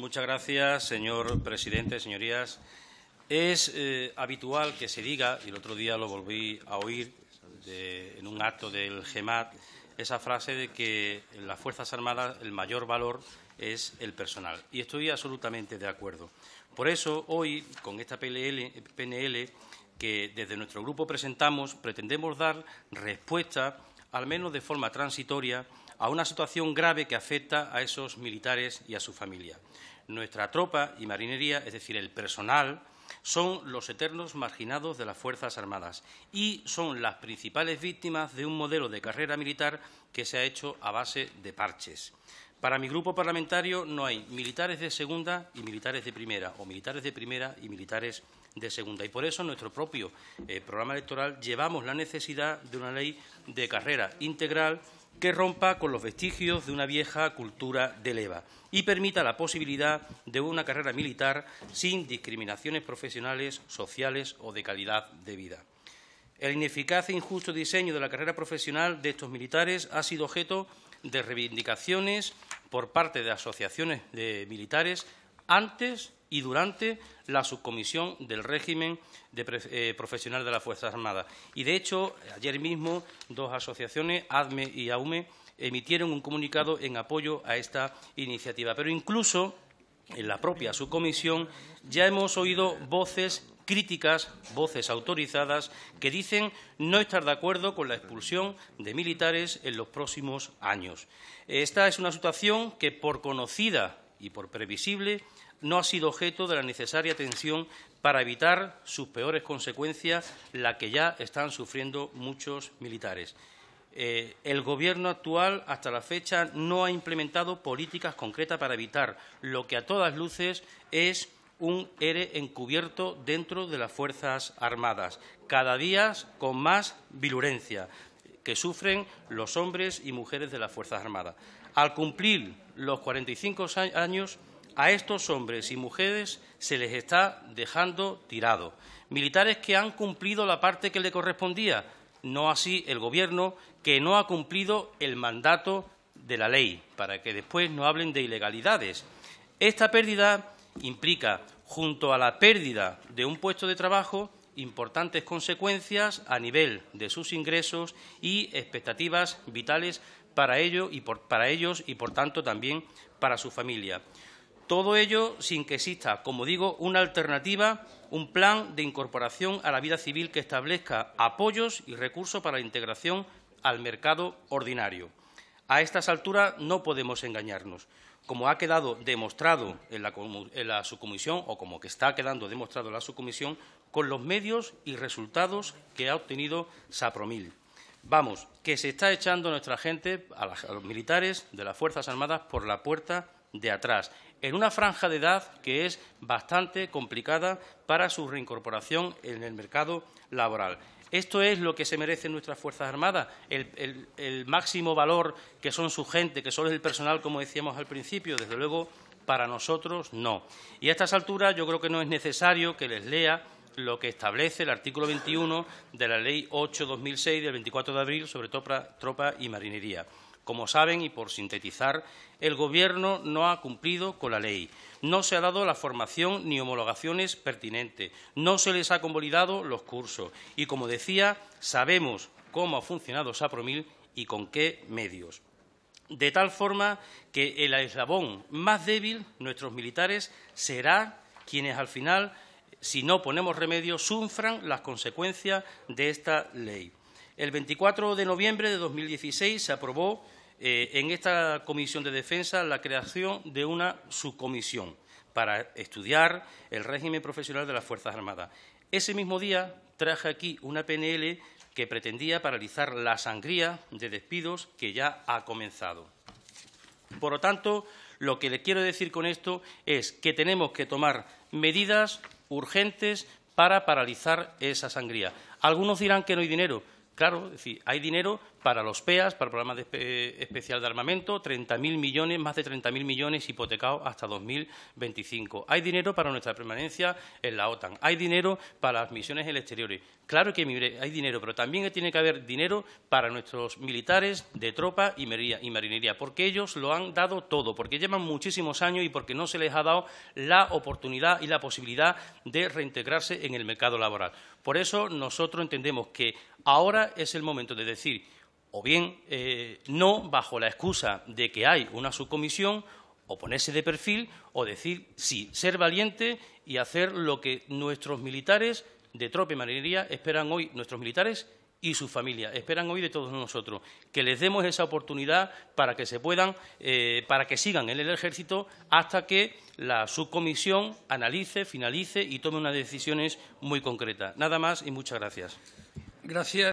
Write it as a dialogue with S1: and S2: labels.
S1: Muchas gracias, señor presidente, señorías. Es eh, habitual que se diga, y el otro día lo volví a oír en un acto del GEMAT, esa frase de que en las Fuerzas Armadas el mayor valor es el personal. Y estoy absolutamente de acuerdo. Por eso, hoy, con esta PNL que desde nuestro grupo presentamos, pretendemos dar respuesta, al menos de forma transitoria, a una situación grave que afecta a esos militares y a su familia. Nuestra tropa y marinería, es decir, el personal, son los eternos marginados de las Fuerzas Armadas y son las principales víctimas de un modelo de carrera militar que se ha hecho a base de parches. Para mi grupo parlamentario no hay militares de segunda y militares de primera, o militares de primera y militares de segunda. Y por eso en nuestro propio eh, programa electoral llevamos la necesidad de una ley de carrera integral que rompa con los vestigios de una vieja cultura de leva y permita la posibilidad de una carrera militar sin discriminaciones profesionales, sociales o de calidad de vida. El ineficaz e injusto diseño de la carrera profesional de estos militares ha sido objeto de reivindicaciones por parte de asociaciones de militares antes y durante la subcomisión del régimen de, eh, profesional de las Fuerzas Armadas. Y, de hecho, ayer mismo dos asociaciones, ADME y AUME, emitieron un comunicado en apoyo a esta iniciativa. Pero incluso en la propia subcomisión ya hemos oído voces críticas, voces autorizadas, que dicen no estar de acuerdo con la expulsión de militares en los próximos años. Esta es una situación que, por conocida y por previsible, no ha sido objeto de la necesaria atención para evitar sus peores consecuencias, la que ya están sufriendo muchos militares. Eh, el Gobierno actual, hasta la fecha, no ha implementado políticas concretas para evitar lo que a todas luces es un ERE encubierto dentro de las Fuerzas Armadas, cada día con más virulencia que sufren los hombres y mujeres de las Fuerzas Armadas. Al cumplir los 45 años, a estos hombres y mujeres se les está dejando tirados. Militares que han cumplido la parte que le correspondía, no así el Gobierno, que no ha cumplido el mandato de la ley, para que después no hablen de ilegalidades. Esta pérdida implica, junto a la pérdida de un puesto de trabajo, importantes consecuencias a nivel de sus ingresos y expectativas vitales para, ello y para ellos y, por tanto, también para su familia. Todo ello sin que exista, como digo, una alternativa, un plan de incorporación a la vida civil que establezca apoyos y recursos para la integración al mercado ordinario. A estas alturas no podemos engañarnos como ha quedado demostrado en la, subcomisión, o como que está quedando demostrado en la subcomisión, con los medios y resultados que ha obtenido Sapromil. Vamos, que se está echando nuestra gente, a los militares de las Fuerzas Armadas, por la puerta de atrás, en una franja de edad que es bastante complicada para su reincorporación en el mercado laboral. Esto es lo que se merecen nuestras Fuerzas Armadas, el, máximo valor que son su gente, que solo es el personal, como decíamos al principio, desde luego para nosotros no. Y a estas alturas yo creo que no es necesario que les lea lo que establece el artículo 21 de la Ley 8-2006 del 24 de abril sobre tropa y marinería. Como saben, y por sintetizar, el Gobierno no ha cumplido con la ley, no se ha dado la formación ni homologaciones pertinentes, no se les ha convalidado los cursos y, como decía, sabemos cómo ha funcionado Sapromil y con qué medios. De tal forma que el eslabón más débil, nuestros militares, será quienes al final, si no ponemos remedio, sufran las consecuencias de esta ley. El 24 de noviembre de 2016 se aprobó eh, en esta comisión de defensa la creación de una subcomisión para estudiar el régimen profesional de las Fuerzas Armadas. Ese mismo día traje aquí una PNL que pretendía paralizar la sangría de despidos que ya ha comenzado. Por lo tanto, lo que le quiero decir con esto es que tenemos que tomar medidas urgentes para paralizar esa sangría. Algunos dirán que no hay dinero. Claro, decir, hay dinero, para los PEAS, para el programa especial de armamento, 30.000 millones, más de 30.000 millones hipotecados hasta 2025. Hay dinero para nuestra permanencia en la OTAN, hay dinero para las misiones en el exterior. Claro que hay dinero, pero también tiene que haber dinero para nuestros militares de tropa y marinería, porque ellos lo han dado todo, porque llevan muchísimos años y porque no se les ha dado la oportunidad y la posibilidad de reintegrarse en el mercado laboral. Por eso nosotros entendemos que ahora es el momento de decir o bien eh, no bajo la excusa de que hay una subcomisión o ponerse de perfil o decir sí, ser valiente y hacer lo que nuestros militares de tropa y marinería esperan hoy, nuestros militares y sus familias esperan hoy de todos nosotros, que les demos esa oportunidad para que se puedan, eh, para que sigan en el ejército hasta que la subcomisión analice, finalice y tome unas decisiones muy concretas. Nada más y muchas gracias. Gracias.